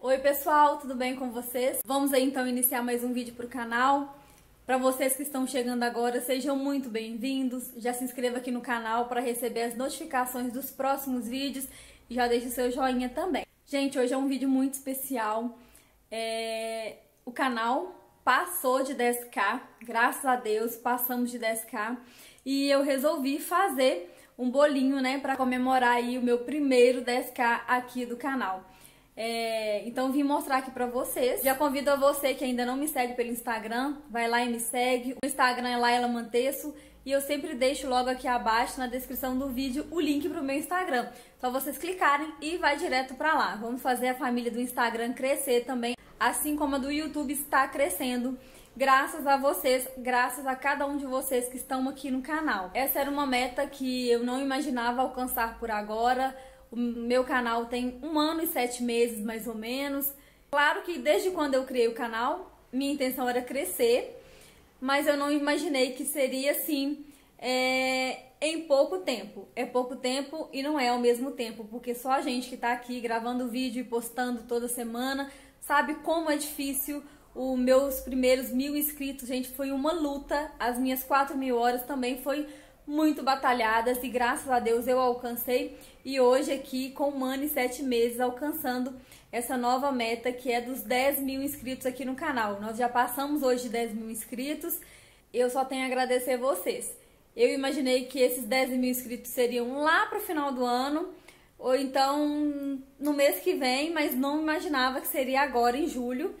Oi pessoal, tudo bem com vocês? Vamos aí então iniciar mais um vídeo para o canal. Para vocês que estão chegando agora, sejam muito bem-vindos. Já se inscreva aqui no canal para receber as notificações dos próximos vídeos e já deixa o seu joinha também. Gente, hoje é um vídeo muito especial. É... O canal passou de 10k, graças a Deus, passamos de 10k. E eu resolvi fazer um bolinho, né, para comemorar aí o meu primeiro 10k aqui do canal. É, então vim mostrar aqui pra vocês. Já convido a você que ainda não me segue pelo Instagram, vai lá e me segue. O Instagram é Laila Manteço e eu sempre deixo logo aqui abaixo na descrição do vídeo o link pro meu Instagram. Só vocês clicarem e vai direto pra lá. Vamos fazer a família do Instagram crescer também, assim como a do YouTube está crescendo. Graças a vocês, graças a cada um de vocês que estão aqui no canal. Essa era uma meta que eu não imaginava alcançar por agora, o meu canal tem um ano e sete meses, mais ou menos. Claro que desde quando eu criei o canal, minha intenção era crescer, mas eu não imaginei que seria assim é, em pouco tempo. É pouco tempo e não é ao mesmo tempo, porque só a gente que tá aqui gravando vídeo e postando toda semana sabe como é difícil. Os meus primeiros mil inscritos, gente, foi uma luta. As minhas quatro mil horas também foi muito batalhadas e graças a Deus eu alcancei. E hoje aqui com o e 7 meses alcançando essa nova meta que é dos 10 mil inscritos aqui no canal. Nós já passamos hoje de 10 mil inscritos. Eu só tenho a agradecer vocês. Eu imaginei que esses 10 mil inscritos seriam lá para o final do ano ou então no mês que vem, mas não imaginava que seria agora em julho.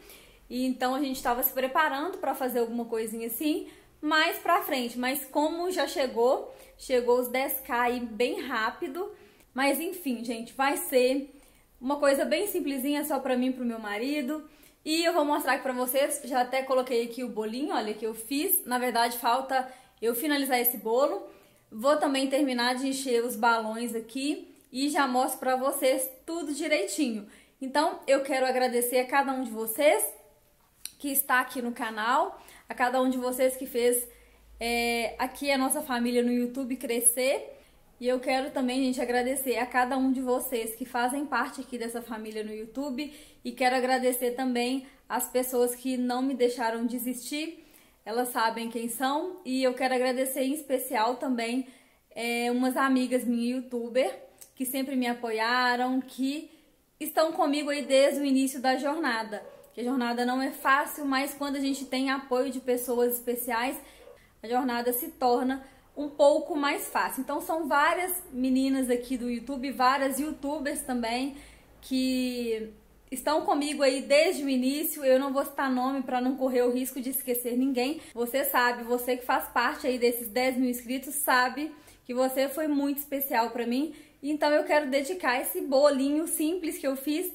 E então a gente estava se preparando para fazer alguma coisinha assim, mais pra frente, mas como já chegou, chegou os 10k aí bem rápido, mas enfim, gente, vai ser uma coisa bem simplesinha só pra mim e pro meu marido, e eu vou mostrar aqui pra vocês, já até coloquei aqui o bolinho, olha, que eu fiz, na verdade falta eu finalizar esse bolo, vou também terminar de encher os balões aqui e já mostro pra vocês tudo direitinho. Então, eu quero agradecer a cada um de vocês, que está aqui no canal, a cada um de vocês que fez é, aqui a nossa família no YouTube crescer. E eu quero também, gente, agradecer a cada um de vocês que fazem parte aqui dessa família no YouTube e quero agradecer também as pessoas que não me deixaram desistir. Elas sabem quem são e eu quero agradecer em especial também é, umas amigas minha youtuber que sempre me apoiaram, que estão comigo aí desde o início da jornada que a jornada não é fácil, mas quando a gente tem apoio de pessoas especiais, a jornada se torna um pouco mais fácil. Então são várias meninas aqui do YouTube, várias youtubers também que estão comigo aí desde o início. Eu não vou citar nome para não correr o risco de esquecer ninguém. Você sabe, você que faz parte aí desses 10 mil inscritos, sabe que você foi muito especial para mim. Então eu quero dedicar esse bolinho simples que eu fiz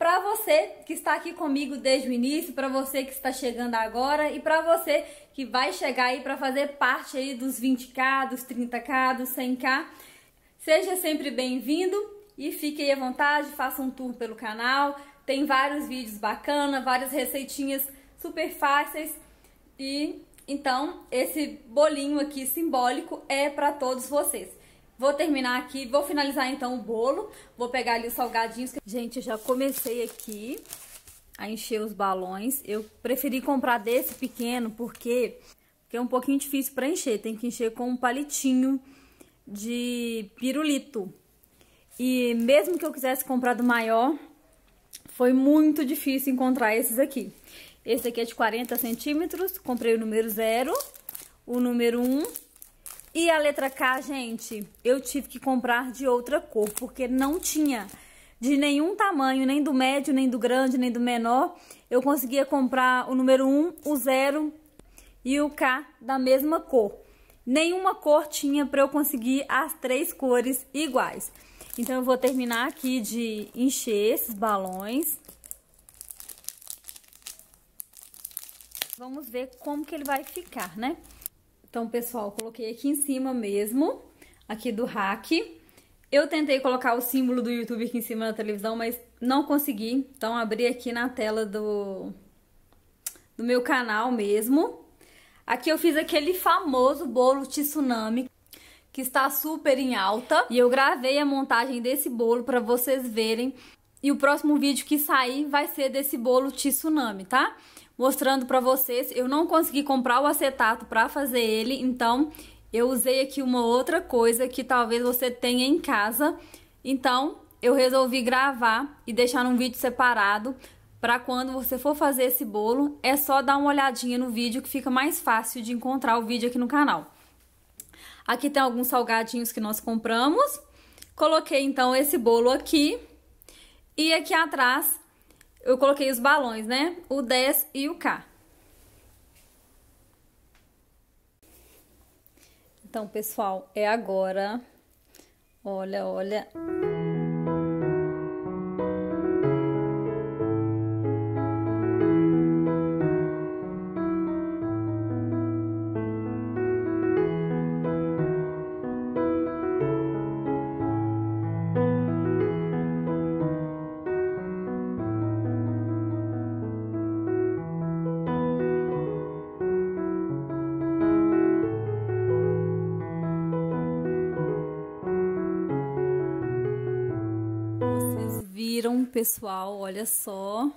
para você que está aqui comigo desde o início, para você que está chegando agora e para você que vai chegar aí para fazer parte aí dos 20k, dos 30k, dos 100k. Seja sempre bem-vindo e fique aí à vontade, faça um tour pelo canal. Tem vários vídeos bacana, várias receitinhas super fáceis e então esse bolinho aqui simbólico é para todos vocês. Vou terminar aqui, vou finalizar então o bolo. Vou pegar ali os salgadinhos. Gente, eu já comecei aqui a encher os balões. Eu preferi comprar desse pequeno porque, porque é um pouquinho difícil para encher. Tem que encher com um palitinho de pirulito. E mesmo que eu quisesse comprar do maior, foi muito difícil encontrar esses aqui. Esse aqui é de 40 centímetros, comprei o número 0, o número 1 um, e a letra K, gente, eu tive que comprar de outra cor, porque não tinha de nenhum tamanho, nem do médio, nem do grande, nem do menor. Eu conseguia comprar o número 1, o 0 e o K da mesma cor. Nenhuma cor tinha para eu conseguir as três cores iguais. Então, eu vou terminar aqui de encher esses balões. Vamos ver como que ele vai ficar, né? Então, pessoal, coloquei aqui em cima mesmo, aqui do rack. Eu tentei colocar o símbolo do YouTube aqui em cima na televisão, mas não consegui. Então, abri aqui na tela do, do meu canal mesmo. Aqui eu fiz aquele famoso bolo tsunami, que está super em alta. E eu gravei a montagem desse bolo para vocês verem. E o próximo vídeo que sair vai ser desse bolo tsunami, tá? Tá? mostrando para vocês. Eu não consegui comprar o acetato para fazer ele, então eu usei aqui uma outra coisa que talvez você tenha em casa. Então, eu resolvi gravar e deixar num vídeo separado para quando você for fazer esse bolo, é só dar uma olhadinha no vídeo que fica mais fácil de encontrar o vídeo aqui no canal. Aqui tem alguns salgadinhos que nós compramos. Coloquei então esse bolo aqui. E aqui atrás eu coloquei os balões, né? O 10 e o K. Então, pessoal, é agora. Olha, olha. pessoal, olha só.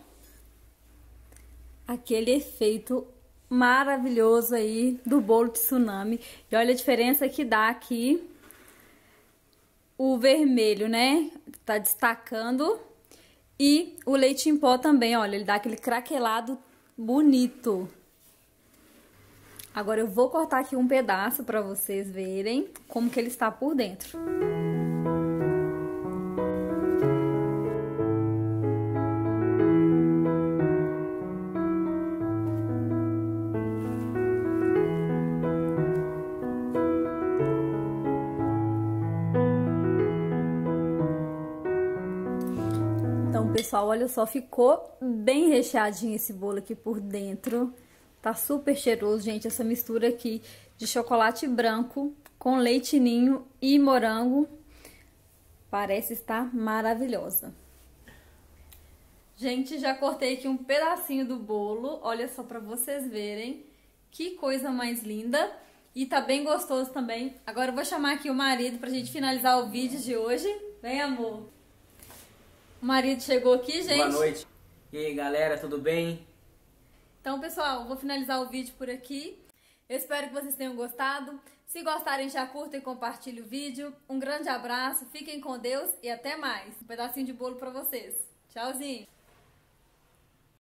Aquele efeito maravilhoso aí do bolo de tsunami. E olha a diferença que dá aqui o vermelho, né? Tá destacando. E o leite em pó também, olha, ele dá aquele craquelado bonito. Agora eu vou cortar aqui um pedaço para vocês verem como que ele está por dentro. Música pessoal, olha só, ficou bem recheadinho esse bolo aqui por dentro. Tá super cheiroso, gente, essa mistura aqui de chocolate branco com leite ninho e morango. Parece estar maravilhosa. Gente, já cortei aqui um pedacinho do bolo, olha só pra vocês verem. Que coisa mais linda. E tá bem gostoso também. Agora eu vou chamar aqui o marido pra gente finalizar o vídeo de hoje. Vem, amor! O marido chegou aqui, gente. Boa noite. E aí, galera, tudo bem? Então, pessoal, vou finalizar o vídeo por aqui. Eu espero que vocês tenham gostado. Se gostarem, já curtem e compartilhem o vídeo. Um grande abraço, fiquem com Deus e até mais. Um pedacinho de bolo para vocês. Tchauzinho!